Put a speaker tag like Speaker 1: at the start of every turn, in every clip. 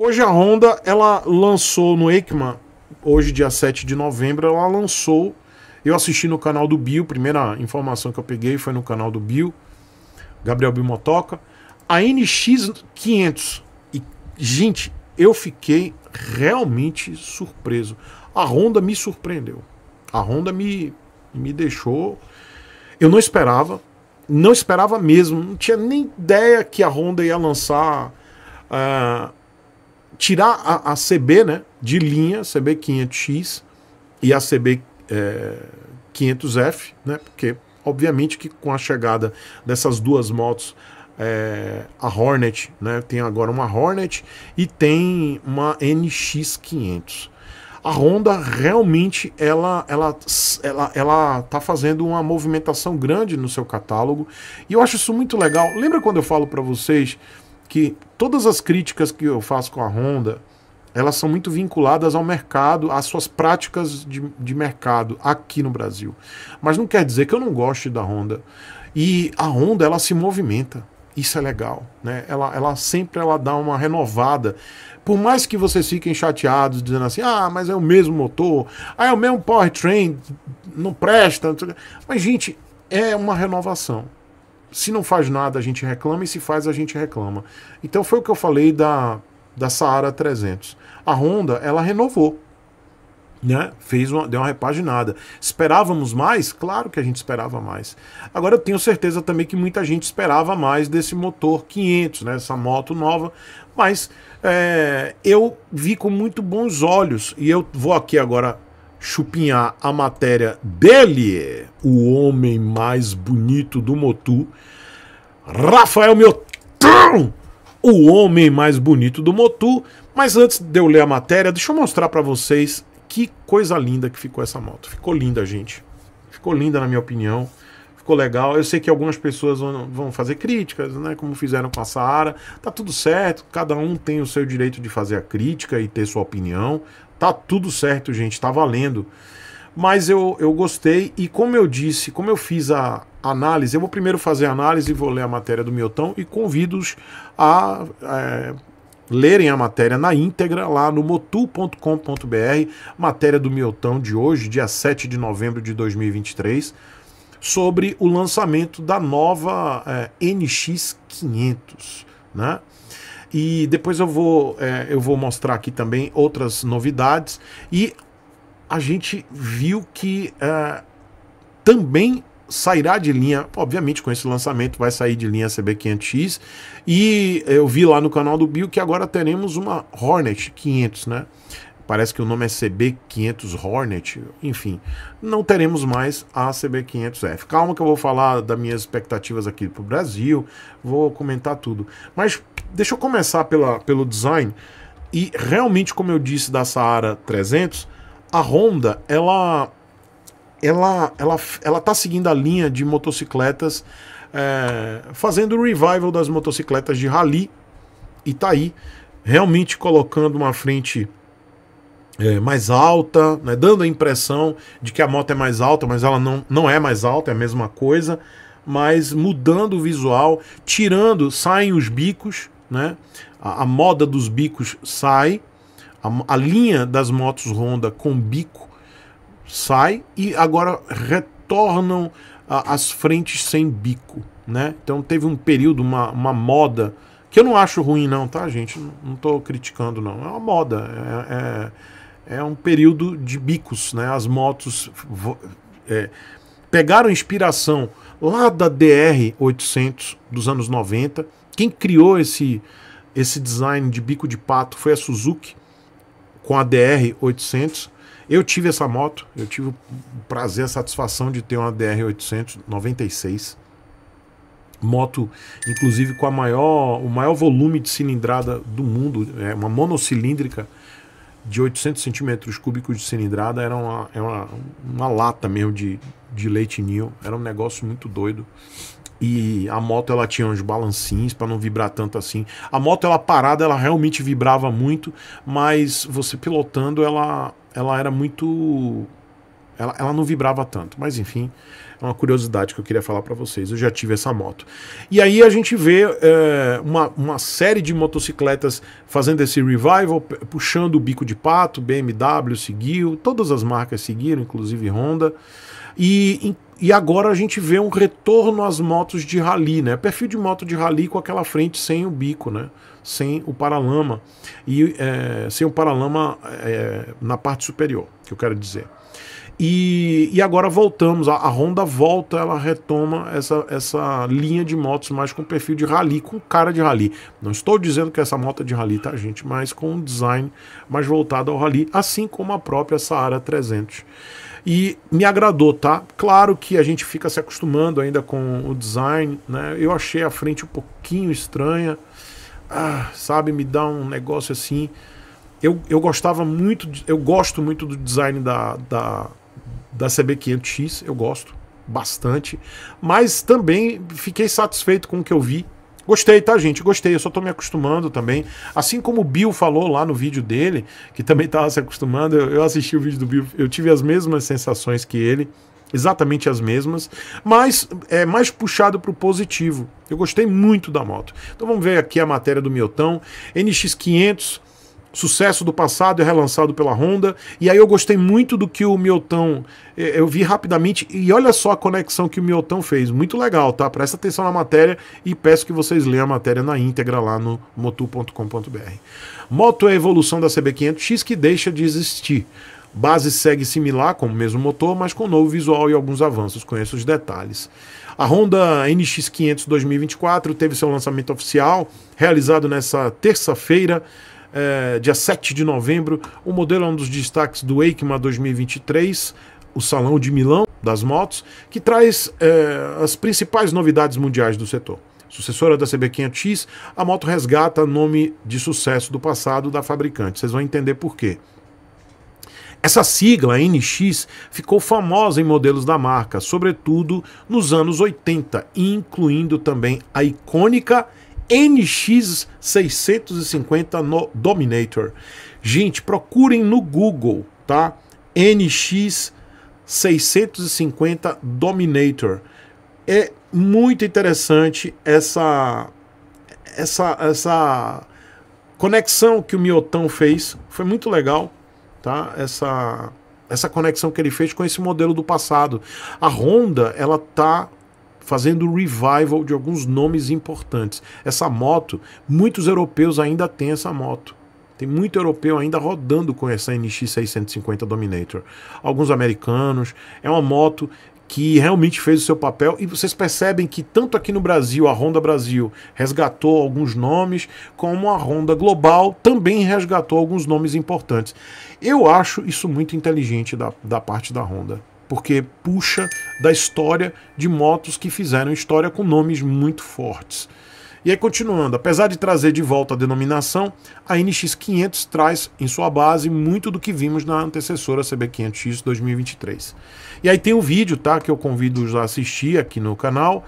Speaker 1: Hoje a Honda, ela lançou no EICMA, hoje dia 7 de novembro, ela lançou, eu assisti no canal do Bio, primeira informação que eu peguei foi no canal do Bio, Gabriel Bimotoca, a NX500. E, gente, eu fiquei realmente surpreso. A Honda me surpreendeu. A Honda me, me deixou. Eu não esperava, não esperava mesmo, não tinha nem ideia que a Honda ia lançar uh, tirar a, a CB né, de linha, CB500X e a CB500F, é, né, porque obviamente que com a chegada dessas duas motos, é, a Hornet, né, tem agora uma Hornet e tem uma NX500 a Honda realmente ela ela ela ela tá fazendo uma movimentação grande no seu catálogo e eu acho isso muito legal. Lembra quando eu falo para vocês que todas as críticas que eu faço com a Honda, elas são muito vinculadas ao mercado, às suas práticas de, de mercado aqui no Brasil. Mas não quer dizer que eu não goste da Honda. E a Honda, ela se movimenta. Isso é legal, né? Ela, ela sempre ela dá uma renovada. Por mais que vocês fiquem chateados dizendo assim: "Ah, mas é o mesmo motor, ah, é o mesmo powertrain, não presta". Mas gente, é uma renovação se não faz nada a gente reclama e se faz a gente reclama. Então foi o que eu falei da, da Saara 300. A Honda, ela renovou. Né? Fez uma, deu uma repaginada. Esperávamos mais? Claro que a gente esperava mais. Agora eu tenho certeza também que muita gente esperava mais desse motor 500, né? essa moto nova. Mas é, eu vi com muito bons olhos e eu vou aqui agora chupinhar a matéria dele, o homem mais bonito do Motu, Rafael Miotão, o homem mais bonito do Motu. Mas antes de eu ler a matéria, deixa eu mostrar para vocês que coisa linda que ficou essa moto. Ficou linda, gente. Ficou linda, na minha opinião ficou legal. Eu sei que algumas pessoas vão fazer críticas, né? Como fizeram com a Saara. Tá tudo certo, cada um tem o seu direito de fazer a crítica e ter sua opinião. Tá tudo certo, gente, tá valendo. Mas eu, eu gostei e como eu disse, como eu fiz a análise, eu vou primeiro fazer a análise e vou ler a matéria do miotão e convido-os a é, lerem a matéria na íntegra lá no motu.com.br, matéria do miotão de hoje, dia 7 de novembro de 2023 sobre o lançamento da nova é, eh, NX500, né? E depois eu vou, é, eu vou mostrar aqui também outras novidades. E a gente viu que é, também sairá de linha, obviamente com esse lançamento vai sair de linha a CB500X e eu vi lá no canal do Bill que agora teremos uma Hornet 500, né? Parece que o nome é CB500 Hornet. Enfim, não teremos mais a CB500F. Calma que eu vou falar das minhas expectativas aqui para o Brasil. Vou comentar tudo. Mas deixa eu começar pela, pelo design. E realmente, como eu disse da Saara 300, a Honda, ela ela ela ela tá seguindo a linha de motocicletas é, fazendo o revival das motocicletas de rally e tá aí realmente colocando uma frente é, mais alta, né, dando a impressão de que a moto é mais alta, mas ela não, não é mais alta, é a mesma coisa, mas mudando o visual, tirando, saem os bicos, né, a, a moda dos bicos sai, a, a, linha das motos Honda com bico sai e agora retornam a, as frentes sem bico. Né? Então teve um período, uma, uma moda, que eu não acho ruim não, tá gente? Não, estou tô criticando não, é uma moda, é, é é um período de bicos, né? As motos é, pegaram inspiração lá da DR 800 dos anos 90. Quem criou esse esse design de bico de pato foi a Suzuki com a DR 800. Eu tive essa moto, eu tive o prazer, a satisfação de ter uma DR 896 moto, inclusive com a maior, o maior volume de cilindrada do mundo, é uma monocilíndrica de 800 centímetros cúbicos de cilindrada, era uma, era é uma, uma lata mesmo de, de leite ninho, era um negócio muito doido. E a moto ela tinha uns balancins para não vibrar tanto assim. A moto ela parada, ela realmente vibrava muito, mas você pilotando ela ela era muito ela, ela não vibrava tanto, mas enfim, é uma curiosidade que eu queria falar para vocês. Eu já tive essa moto. E aí a gente vê é, uma, uma série de motocicletas fazendo esse revival, puxando o bico de pato, BMW seguiu, todas as marcas seguiram, inclusive Honda. E, e agora a gente vê um retorno às motos de rally, né? Perfil de moto de rally com aquela frente sem o bico, né? Sem o paralama. E é, sem o paralama é, na parte superior, que eu quero dizer. E, e agora voltamos, a, a, Honda volta, ela retoma essa, essa linha de motos mais com perfil de rally, com cara de rally. Não estou dizendo que essa moto é de rally, tá, gente? Mas com um design mais voltado ao rally, assim como a própria Saara 300. E me agradou, tá? Claro que a gente fica se acostumando ainda com o design, né? Eu achei a frente um pouquinho estranha, ah, sabe? Me dá um negócio assim. Eu, eu gostava muito, de, eu gosto muito do design da, da da CB500X, eu gosto bastante, mas também fiquei satisfeito com o que eu vi. Gostei, tá, gente? Gostei, eu só tô me acostumando também. Assim como o Bill falou lá no vídeo dele, que também tava se acostumando, eu assisti o vídeo do Bill, eu tive as mesmas sensações que ele exatamente as mesmas, mas é mais puxado para o positivo. Eu gostei muito da moto. Então vamos ver aqui a matéria do miotão NX500 sucesso do passado é relançado pela Honda. E aí eu gostei muito do que o Miotão. É, eu vi rapidamente. E olha só a conexão que o Miotão fez. Muito legal, tá? Presta atenção na matéria e peço que vocês leiam a matéria na íntegra lá no motu.com.br. Moto é a evolução da CB500X que deixa de existir. Base segue similar, com o mesmo motor, mas com novo visual e alguns avanços. Conheço os detalhes. A Honda NX500 2024 teve seu lançamento oficial, realizado nessa terça-feira, é, dia 7 de novembro. O modelo é um dos destaques do EICMA 2023, o Salão de Milão das Motos, que traz é, as principais novidades mundiais do setor. Sucessora da CB500X, a moto resgata nome de sucesso do passado da fabricante. Vocês vão entender por quê. Essa sigla NX ficou famosa em modelos da marca, sobretudo nos anos 80, incluindo também a icônica NX650 no Dominator. Gente, procurem no Google, tá? NX650 Dominator. É muito interessante essa essa essa conexão que o Miotão fez, foi muito legal, tá? Essa essa conexão que ele fez com esse modelo do passado. A Honda, ela tá fazendo revival de alguns nomes importantes. Essa moto, muitos europeus ainda têm essa moto. Tem muito europeu ainda rodando com essa NX 650 Dominator. Alguns americanos. É uma moto que realmente fez o seu papel e vocês percebem que tanto aqui no Brasil a Honda Brasil resgatou alguns nomes, como a Honda Global também resgatou alguns nomes importantes. Eu acho isso muito inteligente da, da parte da Honda porque puxa da história de motos que fizeram história com nomes muito fortes. E aí, continuando, apesar de trazer de volta a denominação, a NX500 traz em sua base muito do que vimos na antecessora CB500X 2023. E aí tem o um vídeo, tá? Que eu convido a assistir aqui no canal.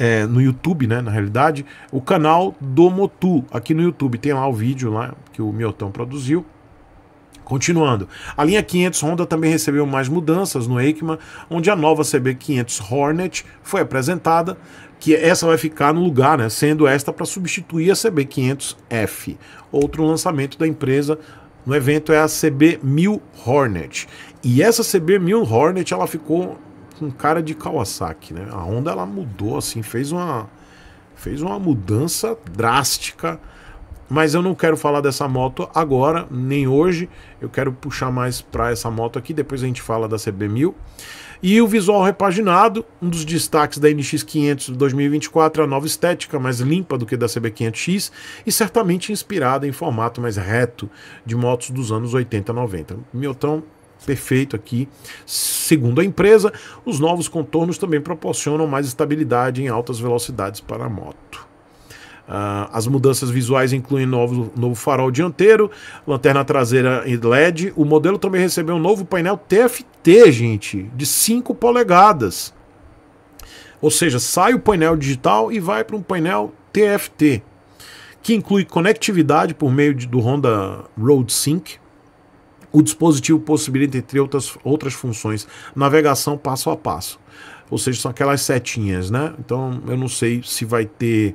Speaker 1: É, no YouTube, né, na realidade, o canal do Motu, aqui no YouTube, tem lá o vídeo lá que o Miotão produziu, Continuando, a linha 500 Honda também recebeu mais mudanças no EICMA, onde a nova CB500 Hornet foi apresentada, que essa vai ficar no lugar, né, sendo esta para substituir a CB500F. Outro lançamento da empresa no evento é a CB1000 Hornet. E essa CB1000 Hornet, ela ficou com cara de Kawasaki, né? A Honda ela mudou assim, fez uma fez uma mudança drástica mas eu não quero falar dessa moto agora, nem hoje. Eu quero puxar mais para essa moto aqui, depois a gente fala da CB1000. E o visual repaginado, um dos destaques da NX500 2024 é a nova estética, mais limpa do que da CB500X e certamente inspirada em formato mais reto de motos dos anos 80 e 90. Milton, perfeito aqui. Segundo a empresa, os novos contornos também proporcionam mais estabilidade em altas velocidades para a moto. Uh, as mudanças visuais incluem novo, novo farol dianteiro, lanterna traseira e LED. O modelo também recebeu um novo painel TFT, gente, de 5 polegadas. Ou seja, sai o painel digital e vai para um painel TFT, que inclui conectividade por meio de, do Honda Road Sync. O dispositivo possibilita, entre outras, outras funções, navegação passo a passo. Ou seja, são aquelas setinhas, né? Então eu não sei se vai ter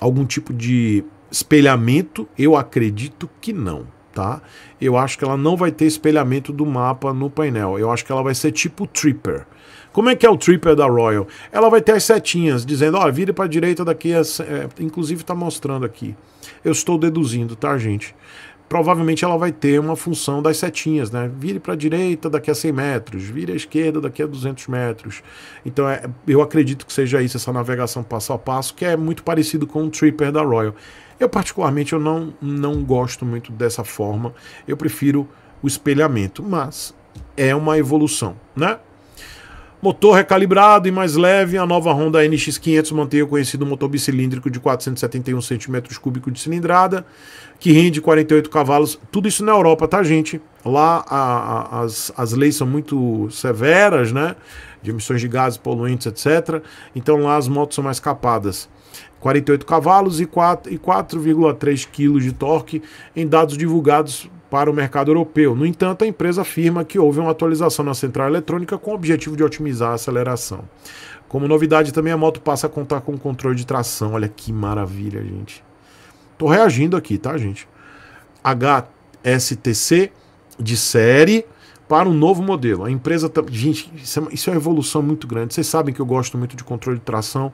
Speaker 1: algum tipo de espelhamento? Eu acredito que não, tá? Eu acho que ela não vai ter espelhamento do mapa no painel. Eu acho que ela vai ser tipo Tripper. Como é que é o Tripper da Royal? Ela vai ter as setinhas dizendo, ó, oh, vire para a direita daqui, é, inclusive está mostrando aqui. Eu estou deduzindo, tá, gente? provavelmente ela vai ter uma função das setinhas, né? Vire para a direita daqui a 100 metros, vire à esquerda daqui a 200 metros. Então é, eu acredito que seja isso, essa navegação passo a passo, que é muito parecido com o Tripper da Royal. Eu particularmente eu não, não gosto muito dessa forma, eu prefiro o espelhamento, mas é uma evolução, né? Motor recalibrado e mais leve, a nova Honda NX500 mantém o conhecido motor bicilíndrico de 471 cm3 de cilindrada, que rende 48 cavalos. Tudo isso na Europa, tá, gente? Lá a, a, as, as leis são muito severas, né? De emissões de gases poluentes, etc. Então lá as motos são mais capadas. 48 cavalos e 4,3 kg de torque em dados divulgados para o mercado europeu. No entanto, a empresa afirma que houve uma atualização na central eletrônica com o objetivo de otimizar a aceleração. Como novidade, também a moto passa a contar com controle de tração. Olha que maravilha, gente. Tô reagindo aqui, tá, gente? HSTC de série para um novo modelo. A empresa. Tá... Gente, isso é, isso é uma evolução muito grande. Vocês sabem que eu gosto muito de controle de tração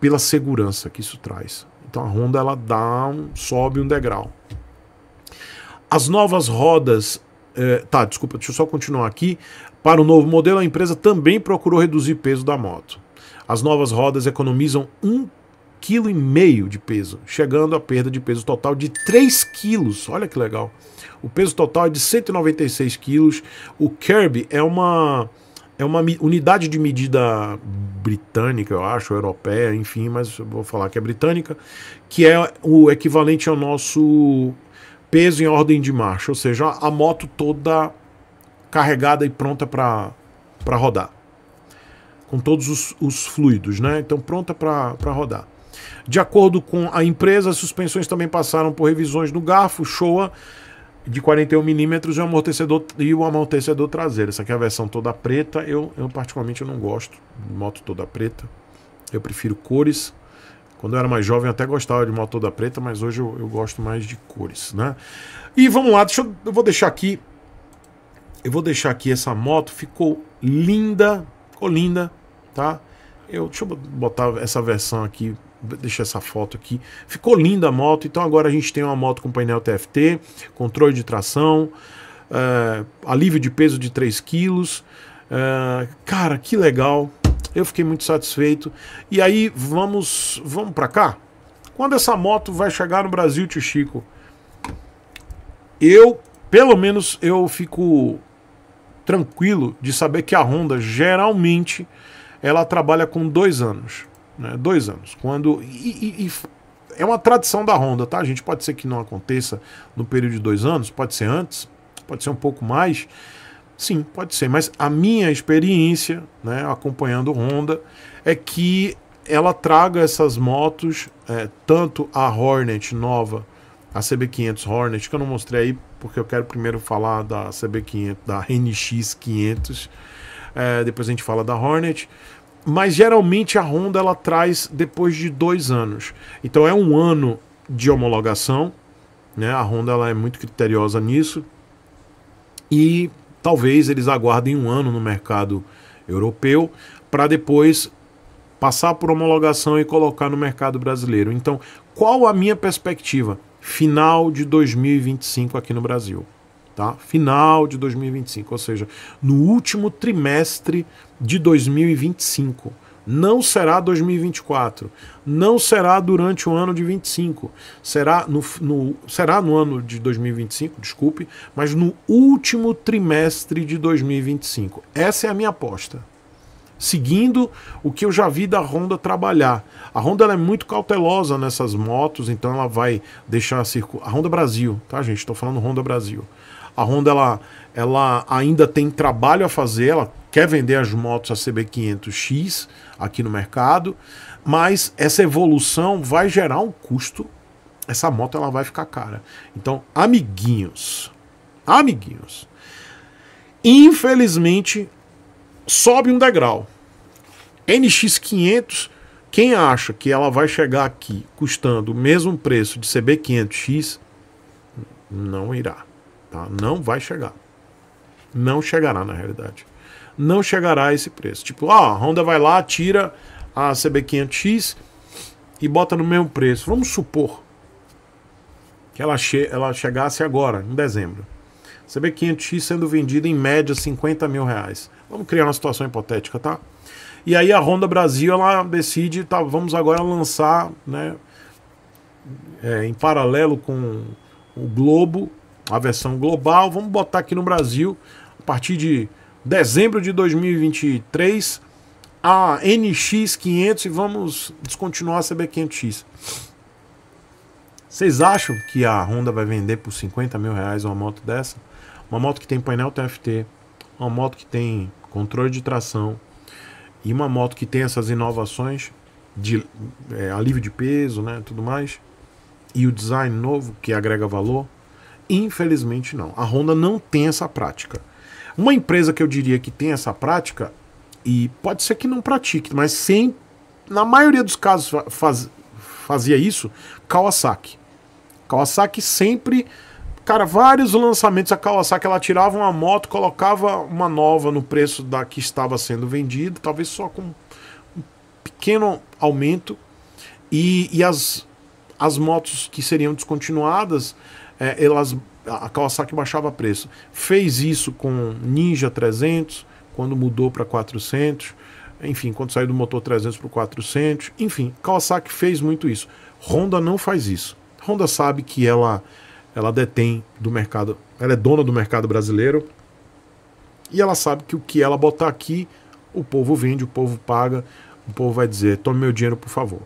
Speaker 1: pela segurança que isso traz. Então a Honda ela dá um, sobe um degrau. As novas rodas. Eh, tá, desculpa, deixa eu só continuar aqui. Para o novo modelo, a empresa também procurou reduzir peso da moto. As novas rodas economizam 1,5 kg de peso, chegando à perda de peso total de 3 kg. Olha que legal. O peso total é de 196 kg. O Kirby é uma é uma unidade de medida britânica, eu acho, europeia, enfim, mas vou falar que é britânica, que é o equivalente ao nosso peso em ordem de marcha, ou seja, a moto toda carregada e pronta para rodar. Com todos os, os, fluidos, né? Então, pronta para rodar. De acordo com a empresa, as suspensões também passaram por revisões no garfo, Showa de 41mm e o amortecedor, e o amortecedor traseiro. Essa aqui é a versão toda preta. Eu, eu particularmente eu não gosto de moto toda preta. Eu prefiro cores. Quando eu era mais jovem, eu até gostava de moto toda preta, mas hoje eu, eu gosto mais de cores, né? E vamos lá, deixa eu, eu vou deixar aqui. Eu vou deixar aqui essa moto, ficou linda, ficou linda, tá? Eu, deixa eu botar essa versão aqui deixar essa foto aqui. Ficou linda a moto, então agora a gente tem uma moto com painel TFT, controle de tração, uh, alívio de peso de 3 kg. Uh, cara, que legal! Eu fiquei muito satisfeito. E aí vamos, vamos para cá. Quando essa moto vai chegar no Brasil, tio Chico? Eu, pelo menos, eu fico tranquilo de saber que a Honda geralmente ela trabalha com dois anos, né? Dois anos. Quando e, e, e é uma tradição da Honda, tá? A gente pode ser que não aconteça no período de dois anos, pode ser antes, pode ser um pouco mais, Sim, pode ser, mas a minha experiência, né, acompanhando Honda, é que ela traga essas motos, é, tanto a Hornet nova, a CB500 Hornet, que eu não mostrei aí porque eu quero primeiro falar da CB500, da NX 500, é, depois a gente fala da Hornet. Mas geralmente a Honda ela traz depois de dois anos. Então é um ano de homologação, né? A Honda ela é muito criteriosa nisso. E Talvez eles aguardem um ano no mercado europeu para depois passar por homologação e colocar no mercado brasileiro. Então, qual a minha perspectiva? Final de 2025 aqui no Brasil. Tá? Final de 2025, ou seja, no último trimestre de 2025. Não será 2024, não será durante o ano de 25, será no, no, será no ano de 2025, desculpe, mas no último trimestre de 2025. Essa é a minha aposta seguindo o que eu já vi da Honda trabalhar. A Honda é muito cautelosa nessas motos, então ela vai deixar a circular. A Honda Brasil, tá, gente? Estou falando Honda Brasil. A Honda ela, ela ainda tem trabalho a fazer, ela quer vender as motos a CB500X aqui no mercado, mas essa evolução vai gerar um custo. Essa moto ela vai ficar cara. Então, amiguinhos, amiguinhos, infelizmente sobe um degrau. NX500, quem acha que ela vai chegar aqui custando o mesmo preço de CB500X, não irá, tá? Não vai chegar. Não chegará na realidade não chegará a esse preço. Tipo, ó a Honda vai lá, tira a CB500X e bota no mesmo preço. Vamos supor que ela, che ela chegasse agora, em dezembro. CB500X sendo vendida em média 50 mil reais. Vamos criar uma situação hipotética, tá? E aí a Honda Brasil ela decide, tá, vamos agora lançar, né, é, em paralelo com o Globo, a versão global, vamos botar aqui no Brasil a partir de dezembro de 2023 a NX500 e vamos descontinuar a CB500X. Vocês acham que a Honda vai vender por 50 mil reais uma moto dessa? Uma moto que tem painel TFT, uma moto que tem controle de tração e uma moto que tem essas inovações de é, alívio de peso, né, tudo mais, e o design novo que agrega valor? Infelizmente não. A Honda não tem essa prática. Uma empresa que eu diria que tem essa prática, e pode ser que não pratique, mas sem, na maioria dos casos faz, fazia isso, Kawasaki. Kawasaki sempre cara, vários lançamentos a Kawasaki ela tirava uma moto, colocava uma nova no preço da que estava sendo vendida, talvez só com um pequeno aumento. E, e as, as motos que seriam descontinuadas, é, elas a Kawasaki baixava preço. Fez isso com Ninja 300, quando mudou para 400, enfim, quando saiu do motor 300 para o 400, enfim, Kawasaki fez muito isso. Honda não faz isso. Honda sabe que ela ela detém do mercado, ela é dona do mercado brasileiro. E ela sabe que o que ela botar aqui, o povo vende, o povo paga, o povo vai dizer: "Tome meu dinheiro, por favor".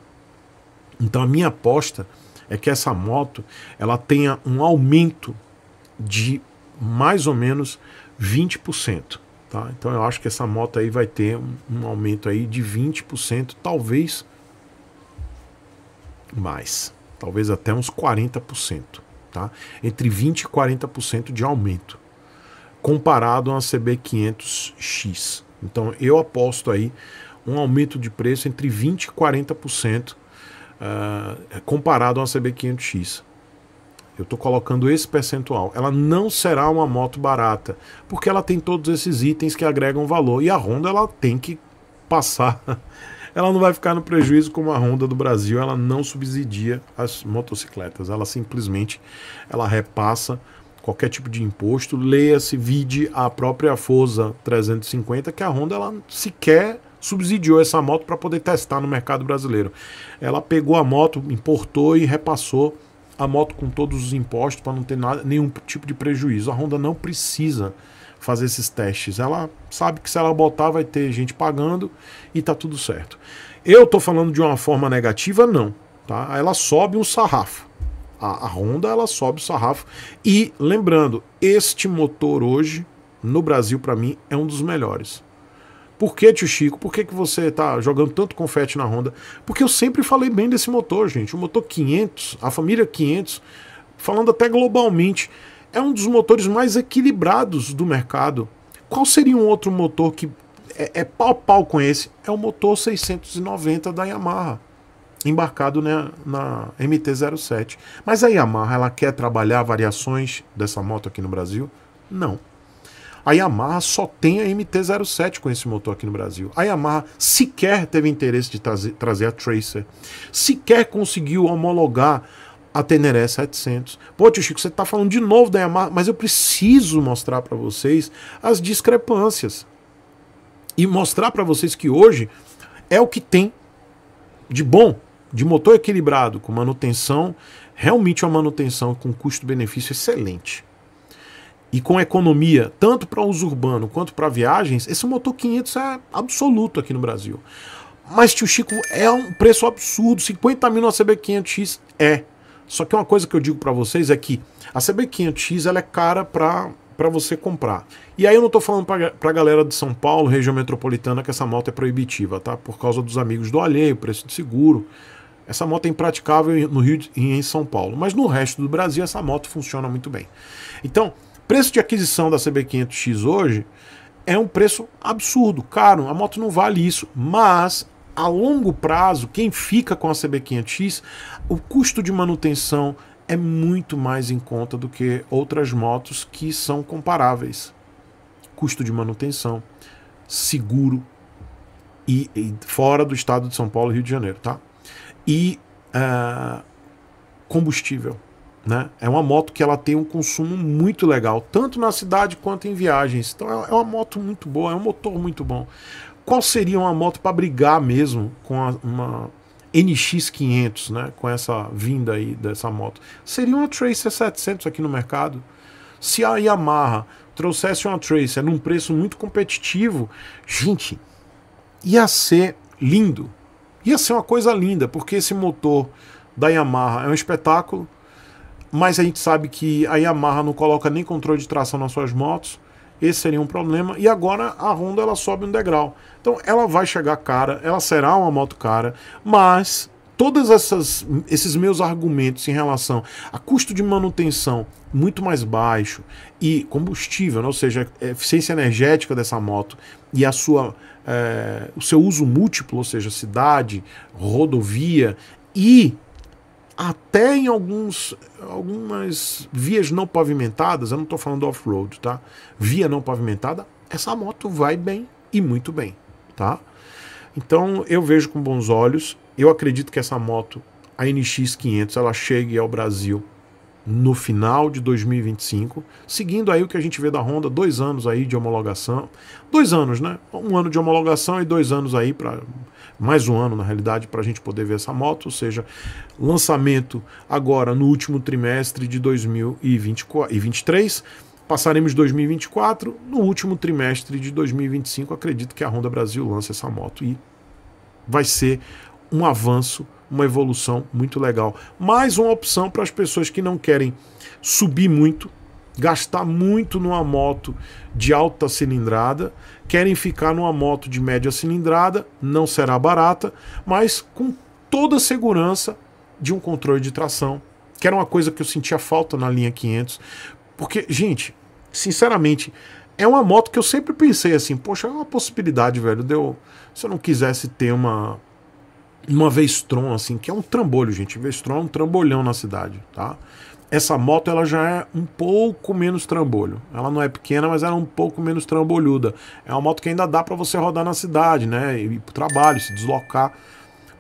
Speaker 1: Então a minha aposta é que essa moto ela tenha um aumento de mais ou menos 20%. Tá? Então eu acho que essa moto aí vai ter um, um aumento aí de 20%, talvez mais, talvez até uns 40%, tá? Entre 20 e 40% de aumento, comparado a uma CB500X. Então eu aposto aí um aumento de preço entre 20 e 40% uh, ah, comparado a uma CB500X. Eu estou colocando esse percentual. Ela não será uma moto barata, porque ela tem todos esses itens que agregam valor e a Honda ela tem que passar. Ela não vai ficar no prejuízo como a Honda do Brasil, ela não subsidia as motocicletas, ela simplesmente ela repassa qualquer tipo de imposto. Leia-se, vide a própria Forza 350 que a Honda ela sequer subsidiou essa moto para poder testar no mercado brasileiro. Ela pegou a moto, importou e repassou a moto com todos os impostos para não ter nada, nenhum tipo de prejuízo. A Honda não precisa fazer esses testes. Ela sabe que se ela botar vai ter gente pagando e tá tudo certo. Eu tô falando de uma forma negativa, não. Tá? Ela sobe um sarrafo. A, a Honda ela sobe o sarrafo. E lembrando, este motor hoje no Brasil para mim é um dos melhores. Por que, tio Chico? Por que, que você tá jogando tanto confete na Honda? Porque eu sempre falei bem desse motor, gente. O motor 500, a família 500, falando até globalmente, é um dos motores mais equilibrados do mercado. Qual seria um outro motor que é, é pau-pau com esse? É o motor 690 da Yamaha embarcado né, na MT-07. Mas a Yamaha, ela quer trabalhar variações dessa moto aqui no Brasil? Não. A Yamaha só tem a MT-07 com esse motor aqui no Brasil. A Yamaha sequer teve interesse de trazer, trazer a Tracer, sequer conseguiu homologar a Teneré 700. Pô, tio Chico, você está falando de novo da Yamaha, mas eu preciso mostrar para vocês as discrepâncias e mostrar para vocês que hoje é o que tem de bom, de motor equilibrado, com manutenção, realmente uma manutenção com custo-benefício excelente e com economia, tanto para uso urbano quanto para viagens, esse motor 500 é absoluto aqui no Brasil. Mas, tio Chico, é um preço absurdo. 50 mil na CB500X é. Só que uma coisa que eu digo para vocês é que a CB500X ela é cara para para você comprar. E aí eu não estou falando para a galera de São Paulo, região metropolitana, que essa moto é proibitiva, tá? Por causa dos amigos do alheio, preço de seguro. Essa moto é impraticável no Rio e em São Paulo, mas no resto do Brasil essa moto funciona muito bem. Então, preço de aquisição da CB500X hoje é um preço absurdo, caro. A moto não vale isso, mas a longo prazo, quem fica com a CB500X, o custo de manutenção é muito mais em conta do que outras motos que são comparáveis. Custo de manutenção, seguro e, e fora do estado de São Paulo e Rio de Janeiro, tá? E uh, combustível. Né? É uma moto que ela tem um consumo muito legal, tanto na cidade quanto em viagens. Então é, é uma moto muito boa, é um motor muito bom. Qual seria uma moto para brigar mesmo com a, uma NX500, né? com essa vinda aí dessa moto? Seria uma Tracer 700 aqui no mercado. Se a Yamaha trouxesse uma Tracer num preço muito competitivo, gente, ia ser lindo. Ia ser uma coisa linda, porque esse motor da Yamaha é um espetáculo mas a gente sabe que a Yamaha não coloca nem controle de tração nas suas motos. Esse seria um problema. E agora a Honda ela sobe um degrau. Então ela vai chegar cara, ela será uma moto cara, mas todos esses meus argumentos em relação a custo de manutenção muito mais baixo e combustível, né? ou seja, é, eficiência energética dessa moto e a sua, é, o seu uso múltiplo, ou seja, cidade, rodovia e até em alguns, algumas vias não pavimentadas, eu não estou falando off-road, tá? Via não pavimentada, essa moto vai bem e muito bem, tá? Então eu vejo com bons olhos, eu acredito que essa moto, a NX500, ela chegue ao Brasil no final de 2025, seguindo aí o que a gente vê da Honda, dois anos aí de homologação, dois anos, né? Um ano de homologação e dois anos aí para mais um ano na realidade para a gente poder ver essa moto, ou seja, lançamento agora no último trimestre de 2023. Passaremos 2024 no último trimestre de 2025. Acredito que a Honda Brasil lance essa moto e vai ser um avanço uma evolução muito legal. Mais uma opção para as pessoas que não querem subir muito, gastar muito numa moto de alta cilindrada, querem ficar numa moto de média cilindrada, não será barata, mas com toda a segurança de um controle de tração, que era uma coisa que eu sentia falta na linha 500, porque, gente, sinceramente, é uma moto que eu sempre pensei assim, poxa, é uma possibilidade, velho, de eu, se eu não quisesse ter uma uma Vestron, assim, que é um trambolho, gente. Vestron é um trambolhão na cidade, tá? Essa moto ela já é um pouco menos trambolho. Ela não é pequena, mas ela é um pouco menos trambolhuda. É uma moto que ainda dá para você rodar na cidade, né? E ir pro trabalho, se deslocar.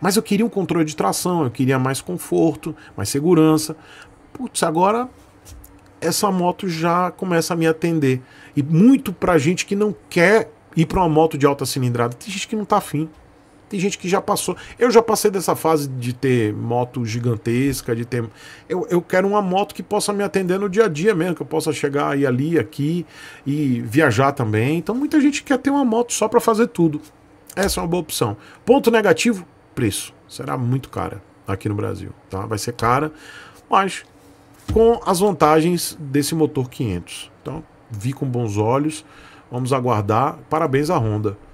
Speaker 1: Mas eu queria um controle de tração, eu queria mais conforto, mais segurança. Putz, agora essa moto já começa a me atender. E muito pra gente que não quer ir para uma moto de alta cilindrada. Tem gente que não tá afim. Tem gente que já passou. Eu já passei dessa fase de ter moto gigantesca, de ter. Eu, eu quero uma moto que possa me atender no dia a dia mesmo, que eu possa chegar e ali, aqui e viajar também. Então muita gente quer ter uma moto só para fazer tudo. Essa é uma boa opção. Ponto negativo: preço. Será muito cara aqui no Brasil, tá? Vai ser cara, mas com as vantagens desse motor 500. Então, vi com bons olhos. Vamos aguardar. Parabéns à Honda.